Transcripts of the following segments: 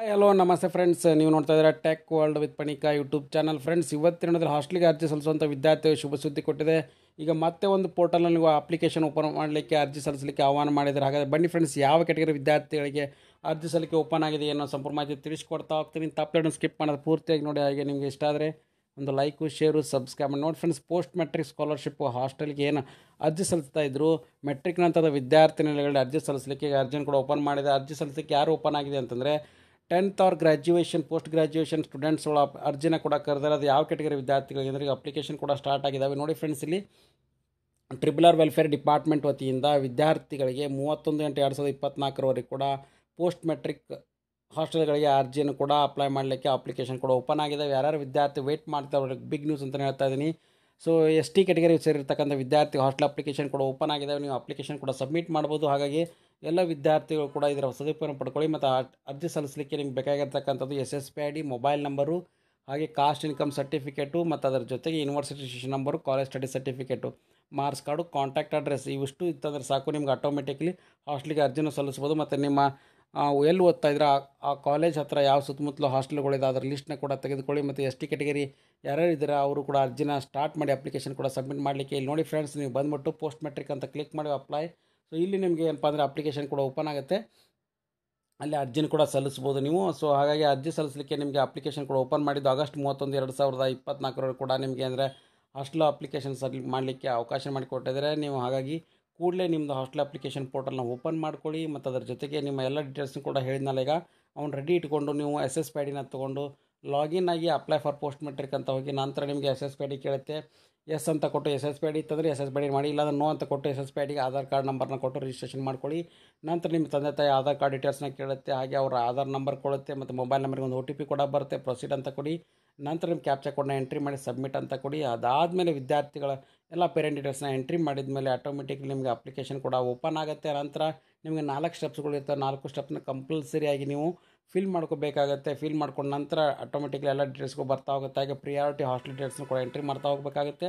hi hello ನಮಸ್ತೆ friends ನೀವು ನೋಡ್ತಾ ಇದ್ದೀರಾ ಟೆಕ್ ವರ್ಲ್ಡ್ ವಿತ್ ಪಣಿಕಾ ಯೂಟ್ಯೂಬ್ ಚಾನಲ್ ಫ್ರೆಂಡ್ಸ್ ಏನಾದರೂ ಹಾಸ್ಟೆಲ್ಗೆ ಅರ್ಜಿ ಸಲ್ಲಿಸುವಂಥ ವಿದ್ಯಾರ್ಥಿಗಳು ಶುಭ ಸುದ್ದಿ ಕೊಟ್ಟಿದೆ ಈಗ ಮತ್ತೆ ಒಂದು ಪೋರ್ಟಲ್ನಲ್ಲಿ ನೀವು ಅಪ್ಲಿಕೇಶನ್ ಓಪನ್ ಮಾಡಲಿಕ್ಕೆ ಅರ್ಜಿ ಸಲ್ಲಿಸಲಿಕ್ಕೆ ಆಹ್ವಾನ ಮಾಡಿದ್ದಾರೆ ಹಾಗಾದರೆ ಬನ್ನಿ ಫ್ರೆಂಡ್ಸ್ ಯಾವ ಕೆಟಗರಿ ವಿದ್ಯಾರ್ಥಿಗಳಿಗೆ ಅರ್ಜಿ ಸಲ್ಲಿಕೆ ಓಪನ್ ಆಗಿದೆ ಏನೋ ಸಂಪೂರ್ಣ ಮಾಹಿತಿ ತಿಳಿಸ್ಕೊಡ್ತಾ ಹೋಗ್ತೀನಿ ತಪ್ಪಲೇಡನ್ನು ಸ್ಕಿಪ್ ಮಾಡೋದು ಪೂರ್ತಿಯಾಗಿ ನೋಡಿ ಹಾಗೆ ನಿಮಗೆ ಇಷ್ಟ ಆದರೆ ಒಂದು ಲೈಕು ಶೇರು ಸಬ್ಸ್ಕ್ರೈಬ್ ಮಾಡಿ ನೋಡಿ ಫ್ರೆಂಡ್ಸ್ ಪೋಸ್ಟ್ ಮೆಟ್ರಿಕ್ ಸ್ಕಾಲರ್ಶಿಪ್ ಹಾಸ್ಟೆಲ್ಗೆ ಏನು ಅರ್ಜಿ ಸಲ್ಲಿಸ್ತಾ ಇದ್ದರು ಮೆಟ್ರಿಕ್ ನಂತರದ ವಿದ್ಯಾರ್ಥಿನಿಗಳಿಗೆ ಅರ್ಜಿ ಸಲ್ಲಿಸಲಿಕ್ಕೆ ಅರ್ಜಿನ ಕೂಡ ಓಪನ್ ಮಾಡಿದೆ ಅರ್ಜಿ ಸಲ್ಲಿಸಲಿಕ್ಕೆ ಯಾರು ಓಪನ್ ಆಗಿದೆ ಅಂತಂದರೆ ಟೆಂತ್ ಅವ್ರ ಗ್ರ್ಯಾಜುಯೇಷನ್ ಪೋಸ್ಟ್ ಗ್ರ್ಯಾಜುಯೇಷನ್ ಸ್ಟೂಡೆಂಟ್ಸ್ಗಳು ಅರ್ಜಿನ ಕೂಡ ಕರೆದಾರೆ ಅದು ಯಾವ ಕೆಟಗರಿ ವಿದ್ಯಾರ್ಥಿಗಳಿಗೆ ಅಪ್ಲಿಕೇಶನ್ ಕೂಡ ಸ್ಟಾರ್ಟ್ ಆಗಿದ್ದಾವೆ ನೋಡಿ ಫ್ರೆಂಡ್ಸ್ ಇಲ್ಲಿ ಟ್ರಿಬಲ್ ವೆಲ್ಫೇರ್ ಡಿಪಾರ್ಟ್ಮೆಂಟ್ ವತಿಯಿಂದ ವಿದ್ಯಾರ್ಥಿಗಳಿಗೆ ಮೂವತ್ತೊಂದು ಎಂಟು ಎರಡು ಸಾವಿರದ ಇಪ್ಪತ್ತ್ನಾಲ್ಕರವರೆಗೆ ಕೂಡ ಪೋಸ್ಟ್ ಮೆಟ್ರಿಕ್ ಹಾಸ್ಟೆಲ್ಗಳಿಗೆ ಅರ್ಜಿಯನ್ನು ಕೂಡ ಅಪ್ಲೈ ಮಾಡಲಿಕ್ಕೆ ಅಪ್ಲಿಕೇಶನ್ ಕೂಡ ಓಪನ್ ಆಗಿದೆ ಯಾರ್ಯಾರು ವಿದ್ಯಾರ್ಥಿ ವೇಟ್ ಮಾಡ್ತಾರೆ ಅವ್ರಿಗೆ ಬಿಗ್ ನ್ಯೂಸ್ ಅಂತಲೇ ಹೇಳ್ತಾ ಇದ್ದೀನಿ ಸೊ ಎಸ್ ಟಿ ಕೆಟಗರಿ ಸೇರಿರ್ತಕ್ಕಂಥ ವಿದ್ಯಾರ್ಥಿ ಹಾಸ್ಟೆಲ್ ಅಪ್ಲಿಕೇಶನ್ ಕೂಡ ಓಪನ್ ಆಗಿದ್ದಾವೆ ನೀವು ಅಪ್ಲಿಕೇಶನ್ ಕೂಡ ಸಬ್ಮಿಟ್ ಮಾಡ್ಬೋದು ಹಾಗಾಗಿ ಎಲ್ಲ ವಿದ್ಯಾರ್ಥಿಗಳು ಕೂಡ ಇದರ ಸದುಪಯೋಗ ಪಡ್ಕೊಳ್ಳಿ ಮತ್ತು ಅರ್ಜಿ ಸಲ್ಲಿಸಲಿಕ್ಕೆ ನಿಮ್ಗೆ ಬೇಕಾಗಿರ್ತಕ್ಕಂಥದ್ದು S S P I D mobile number ಹಾಗೆ ಕಾಸ್ಟ್ ಇನ್ಕಮ್ ಸರ್ಟಿಫಿಕೇಟು ಮತ್ತು ಅದರ ಜೊತೆಗೆ ಯೂನಿವರ್ಸಿಟಿ ಶಿಶು number college study certificate marks card contact address ಇವಿಷ್ಟು ಇತ್ತಂದ್ರೆ ಸಾಕು ನಿಮ್ಗೆ ಆಟೋಮೆಟಿಕ್ಲಿ ಹಾಸ್ಟೆಲ್ಗೆ ಅರ್ಜಿನೂ ಸಲ್ಲಿಸ್ಬೋದು ಮತ್ತು ನಿಮ್ಮ ಎಲ್ಲಿ ಓದ್ತಾ ಇದ್ರೆ ಆ ಕಾಲೇಜ್ ಹತ್ರ ಯಾವ ಸುತ್ತಮುತ್ತಲು ಹಾಸ್ಟೆಲ್ಗಳಿದೆ ಅದರ ಲಿಸ್ಟ್ನ ಕೂಡ ತೆಗೆದುಕೊಳ್ಳಿ ಮತ್ತು ಎಸ್ ಟಿ ಕೆಟಗರಿ ಯಾರ್ಯಾರು ಇದ್ದಾರೆ ಅವರು ಕೂಡ ಅರ್ಜಿನ ಸ್ಟಾರ್ಟ್ ಮಾಡಿ ಅಪ್ಲಿಕೇಶನ್ ಕೂಡ ಸಬ್ಮಿಟ್ ಮಾಡಲಿಕ್ಕೆ ಇಲ್ಲಿ ನೋಡಿ ಫ್ರೆಂಡ್ಸ್ ನೀವು ಬಂದುಬಿಟ್ಟು ಪೋಸ್ಟ್ ಮೆಟ್ರಿಕ್ ಅಂತ ಕ್ಲಿಕ್ ಮಾಡಿ ಅಪ್ಲೈ ಸೊ ಇಲ್ಲಿ ನಿಮಗೆ ಏನಪ್ಪ ಅಂದರೆ ಅಪ್ಲಿಕೇಶನ್ ಕೂಡ ಓಪನ್ ಆಗುತ್ತೆ ಅಲ್ಲಿ ಅರ್ಜಿನ ಕೂಡ ಸಲ್ಲಿಸ್ಬೋದು ನೀವು ಸೊ ಹಾಗಾಗಿ ಅರ್ಜಿ ಸಲ್ಲಿಸಲಿಕ್ಕೆ ನಿಮಗೆ ಅಪ್ಲಿಕೇಶನ್ ಕೂಡ ಓಪನ್ ಮಾಡಿದ್ದು ಆಗಸ್ಟ್ ಮೂವತ್ತೊಂದು ಎರಡು ಸಾವಿರದ ಇಪ್ಪತ್ನಾಲ್ಕರವರೆಗೂ ಕೂಡ ನಿಮಗೆ ಅಂದರೆ ಹಾಸ್ಟೆಲ್ ಅಪ್ಲಿಕೇಶನ್ ಸಲ್ ಮಾಡಲಿಕ್ಕೆ ಅವಕಾಶ ಮಾಡಿಕೊಟ್ಟಿದ್ರೆ ನೀವು ಹಾಗಾಗಿ ಕೂಡಲೇ ನಿಮ್ಮದು ಹಾಸ್ಟೆಲ್ ಅಪ್ಲಿಕೇಶನ್ ಪೋರ್ಟಲ್ನ ಓಪನ್ ಮಾಡ್ಕೊಳ್ಳಿ ಮತ್ತು ಅದರ ಜೊತೆಗೆ ನಿಮ್ಮ ಎಲ್ಲ ಡೀಟೇಲ್ಸ್ನ ಕೂಡ ಹೇಳಿದ್ನಲ್ಲ ಈಗ ಅವ್ನು ರೆಡಿ ಇಟ್ಕೊಂಡು ನೀವು ಎಸ್ ಎಸ್ ಪ್ಯಾಡಿನ ತೊಗೊಂಡು ಲಾಗಿನ್ ಆಗಿ ಅಪ್ಲೈ ಫಾರ್ ಪೋಸ್ಟ್ ಮೆಟ್ರಿಕ್ ಅಂತ ಹೋಗಿ ನಂತರ ನಿಮಗೆ ಎಸ್ ಎಸ್ ಪಿ ಡಿ ಕೇಳುತ್ತೆ ಎಸ್ ಅಂತ ಕೊಟ್ಟು ಎಸ್ ಎಸ್ ಪಿ ಡಿ ಇತ್ತಂದರೆ ಎಸ್ ಎಸ್ ಪಿ ಡಿ ಮಾಡಿ ಇಲ್ಲಾಂದ್ರೆ ನೋ ಅಂತ ಕೊಟ್ಟು ಎಸ್ ಎಸ್ ಪಿ ಐ ಡಿಗೆ ಆಧಾರ್ ಕಾರ್ಡ್ ನಂಬರ್ನ ಕೊಟ್ಟು ರಿಜಿಸ್ಟ್ರೇಷನ್ ಮಾಡ್ಕೊಳ್ಳಿ ನಂತರ ನಿಮ್ಮ ತಂದೆ ತಾಯಿ ಆಧಾರ್ ಕಾರ್ಡ್ ಡೀಟೇಲ್ಸ್ನ ಕೇಳುತ್ತೆ ಹಾಗೆ ಅವರ ಆಧಾರ್ ನಂಬರ್ ಕೊಡುತ್ತೆ ಮತ್ತು ಮೊಬೈಲ್ ನಂಬರ್ಗೆ ಒಂದು ಒ ಟಿ ಪಿ ಕೂಡ ಬರುತ್ತೆ ಪ್ರೊಸೀಡ್ ಅಂತ ಕೊಡಿ ನಂತರ ನಿಮ್ಮ ಕ್ಯಾಪ್ಚಾ ಕೋಡ್ನ ಎಂಟ್ರಿ ಮಾಡಿ ಸಬ್ಮಿಟ್ ಅಂತ ಕೊಡಿ ಅದಾದಮೇಲೆ ವಿದ್ಯಾರ್ಥಿಗಳ ಎಲ್ಲ ಪೇರೆಂಟ್ ಡೀಟೇಲ್ಸ್ನ ಎಂಟ್ರಿ ಮಾಡಿದ ಮೇಲೆ ಆಟೋಮೆಟಿಕ್ಲಿ ನಿಮಗೆ ಅಪ್ಲಿಕೇಶನ್ ಕೂಡ ಓಪನ್ ಆಗುತ್ತೆ ನಂತರ ನಿಮಗೆ ನಾಲ್ಕು ಸ್ಟೆಪ್ಸ್ಗಳಿರ್ತವೆ ನಾಲ್ಕು ಸ್ಟೆಪ್ನ ಕಂಪಲ್ಸರಿಯಾಗಿ ನೀವು ಫಿಲ್ ಮಾಡ್ಕೋಬೇಕಾಗತ್ತೆ ಫಿಲ್ ಮಾಡ್ಕೊಂಡ ನಂತರ ಆಟೋಮೆಟಿಕ್ಲಿ ಎಲ್ಲ ಡೀಟೇಲ್ಸ್ಗೂ ಬರ್ತಾ ಹೋಗುತ್ತೆ ಹಾಗೆ ಪ್ರಿಯಾರಿಟಿ ಹಾಸ್ಟೆಲ್ ಡೇಟ್ಸ್ನ ಕೂಡ ಎಂಟ್ರಿ ಮಾಡ್ತಾ ಹೋಗಬೇಕಾಗುತ್ತೆ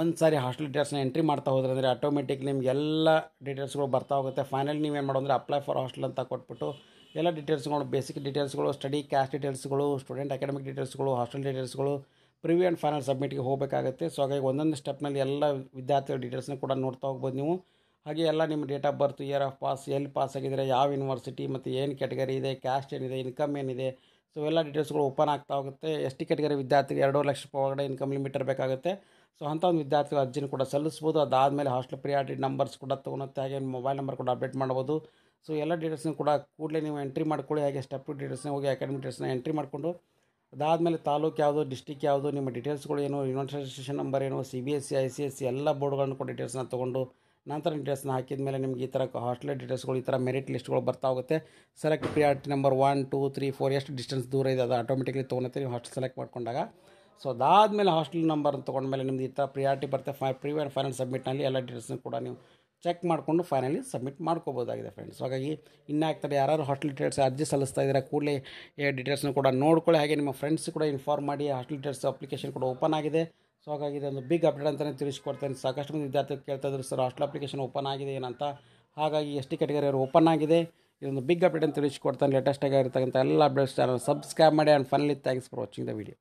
ಒಂದು ಸಾರಿ ಹಾಸ್ಟೆಲ್ ಡೀಟೇಲ್ಸ್ನ ಎಂಟ್ರಿ ಮಾಡ್ತಾ ಹೋದ್ರೆ ಅಂದರೆ ಆಟೋಮೆಟಿಕ್ ನಿಮ್ಗೆ ಎಲ್ಲ ಡೀಟೇಲ್ಸ್ಗಳು ಬರ್ತಾ ಹೋಗುತ್ತೆ ಫೈನಲ್ ನೀವೇನು ಮಾಡೋಂದ್ರೆ ಅಪ್ಲೈ ಫಾರ್ ಹಾಸ್ಟೆಲ್ ಅಂತ ಕೊಟ್ಬಿಟ್ಟು ಎಲ್ಲ ಡೀಟೇಲ್ಸ್ಗಳು ಬೇಸಿಕ್ ಡೀಟೇಲ್ಸ್ಗಳು ಸ್ಟಡಿ ಕ್ಯಾಸ್ಟ್ ಡೀಟೇಲ್ಸ್ಗಳು ಸ್ಟೂಡೆಂಟ್ ಅಕಾಡೆಮಿಕ್ ಡೀಟೇಲ್ಸ್ಗಳು ಹಾಸ್ಟೆಲ್ ಡೀಟೇಲ್ಸ್ಗಳು ಪ್ರಿವ್ಯೂ ಆ್ಯಂಡ್ ಫೈನಲ್ ಸಬ್ಮಿಟ್ಗೆ ಹೋಗಬೇಕಾಗುತ್ತೆ ಸೊ ಹಾಗಾಗಿ ಒಂದೊಂದು ಸ್ಟೆಪ್ನಲ್ಲಿ ಎಲ್ಲ ವಿದ್ಯಾರ್ಥಿಗಳ ಡೀಟೇಲ್ಸ್ನ ಕೂಡ ನೋಡ್ತಾ ಹೋಗ್ಬೋದು ನೀವು ಹಾಗೆ ಎಲ್ಲ ನಿಮ್ಮ date of birth year of pass ಎಲ್ಲಿ ಪಾಸ್ ಆಗಿದ್ದೀರಾ ಯಾವ ಯೂನಿವರ್ಸಿಟಿ ಮತ್ತು ಏನು ಕ್ಯಾಟಗರಿ ಇದೆ ಕ್ಯಾಸ್ಟ್ ಏನಿದೆ ಇನ್ಕಮ್ ಏನಿದೆ ಸೊ ಎಲ್ಲ ಡೀಟೇಲ್ಸ್ಗಳು ಓಪನ್ ಆಗ್ತಾ ಹೋಗುತ್ತೆ ಎಸ್ ಟಿ ಕ್ಯಾಟಗರಿ ವಿದ್ಯಾರ್ಥಿಗೆ ಎರಡು ಲಕ್ಷ ರೂಪಾಯಿ ಒಳಗಡೆ ಇನ್ಕಮ್ ಲಿಮಿಟ್ ಇರಬೇಕಾಗುತ್ತೆ ಸೊ ಅಂಥ ಒಂದು ವಿದ್ಯಾರ್ಥಿಗಳ ಅರ್ಜಿನ ಕೂಡ ಸಲ್ಲಿಸ್ಬೋದು ಅದಾದಮೇಲೆ ಹಾಸ್ಟೆಲ್ ಪ್ರಿಯಾರಿಟಿ ನಂಬರ್ಸ್ ಕೂಡ ತೊಗೊಳುತ್ತೆ ಹಾಗೆ ಮೊಬೈಲ್ ನಂಬರ್ ಕೂಡ ಅಪ್ಡೇಟ್ ಮಾಡ್ಬೋದು ಸೊ ಎಲ್ಲ ಡೀಟೇಲ್ಸ್ನ ಕೂಡ ಕೂಡಲೇ ನೀವು ಎಂಟ್ರಿ ಮಾಡ್ಕೊಳ್ಳಿ ಹಾಗೆ ಸ್ಟೆಪ್ ಡೀಟೇಲ್ಸ್ನ ಹೋಗಿ ಅಕಾಡೆಮಿ ಡೀಟೇಲ್ಸ್ನ ಎಂಟ್ರಿ ಮಾಡಿಕೊಂಡು ಅದಾದಮೇಲೆ ತಾಲೂಕು ಯಾವುದು ಡಿಸ್ಟಿಕ್ ಯಾವುದು ನಿಮ್ಮ ಡೀಟೇಲ್ಸ್ಗಳು ಏನು ಯೂನಿವರ್ಸಿಟೇಷನ್ ನಂಬರ್ ಏನು C B S C I C S C ಎಲ್ಲ ಬೋರ್ಡ್ಗಳನ್ನು ಕೂಡ ಡೀಟೇಲ್ಸ್ನ ತೊಗೊಂಡು ನಂತರ ಡೀಟೇಲ್ಸ್ನ ಹಾಕಿದ ಮೇಲೆ ನಿಮಗೆ ಈ ಥರ ಹಾಸ್ಟೆಲ್ ಡೀಟೇಲ್ಸ್ಗಳು ಈ ಥರ ಮೆರಿಟ್ ಲಿಸ್ಟ್ಗಳು ಬರ್ತಾ ಹೋಗುತ್ತೆ select priority number one two three four ಎಷ್ಟು ಡಿಸ್ಟೆನ್ಸ್ ದೂರ ಇದೆ ಅದು ಆಟೋಮೆಟಿಕ್ಲಿ ತೊಗೊಳುತ್ತೆ ನೀವು ಹಾಸ್ಟೆಲ್ ಸೆಲೆಕ್ಟ್ ಮಾಡ್ಕೊಂಡಾಗ ಸೊ ಅದಾದಮೇಲೆ ಹಾಸ್ಟೆಲ್ ನಂಬರ್ ಮೇಲೆ ನಿಮ್ದು ಈ ಥರ ಪ್ರಿಯಾರಿಟಿ ಬರುತ್ತೆ ಫೈ ಪ್ರೀ ಆ್ಯಂಡ್ ಫೈನಲ್ ಸಬ್ಮಿಟ್ನಲ್ಲಿ ಎಲ್ಲ ಡೀಟೇಲ್ಸ್ನ ಕೂಡ ನೀವು ಚೆಕ್ ಮಾಡಿಕೊಂಡು ಫೈನಲಿ ಸಬ್ಮಿಟ್ ಮಾಡ್ಕೋಬೋದಾಗಿದೆ ಫ್ರೆಂಡ್ಸ್ ಹಾಗಾಗಿ ಇನ್ನು ಆಗ್ತಾರೆ ಯಾರು ಹಾಸ್ಟೆಲ್ ಡೀಟೇಲ್ಸ್ ಅರ್ಜಿ ಸಲ್ಲಿಸ್ತಾ ಇದ್ದಾರೆ ಕೂಡಲೇ ಡೀಟೇಲ್ಸ್ನ ಕೂಡ ನೋಡ್ಕೊಳ್ಳಿ ಹಾಗೆ ನಿಮ್ಮ ಫ್ರೆಂಡ್ಸ್ ಕೂಡ ಇನ್ಫಾರ್ಮ್ ಮಾಡಿ ಹಾಸ್ಟೆಲ್ ಡೀಟೇಲ್ಸ್ ಅಪ್ಲಿಕೇಶನ್ ಕೂಡ ಓಪನ್ ಆಗಿದೆ ಸೊ ಹಾಗಾಗಿ ಇದೊಂದು ಬಿಗ್ ಅಪ್ಡೇಟ್ ಅಂತಲೇ ತಿಳಿಸ್ಕೊಡ್ತೇನೆ ಸಾಕಷ್ಟು ಮಂದಿ ವಿದ್ಯಾರ್ಥಿಗಳು ಕೇಳ್ತಾ ಇದ್ದರು ಸರ್ ಹಾಸ್ಟೆಲ್ ಅಪ್ಲಿಕೇಶನ್ ಓಪನ್ ಆಗಿದೆ ಏನಂತ ಹಾಗಾಗಿ ಎಸ್ ಟಿ ಕ್ಯಾಟಗರಿ ಓಪನ್ ಆಗಿದೆ ಇದೊಂದು ಬಿಗ್ ಅಪ್ಡೇಟ್ ಅಂತ ತಿಳಿಸ್ಕೊಡ್ತಾನೆ ಲೇಟೆಸ್ಟ್ ಆಗಿರ್ತಕ್ಕಂಥ ಎಲ್ಲ ಅಪ್ಡೇಟ್ಸ್ ಚಾನಲ್ ಸಬ್ಸ್ಕ್ರೈಬ್ ಮಾಡಿ and finally thanks for watching the video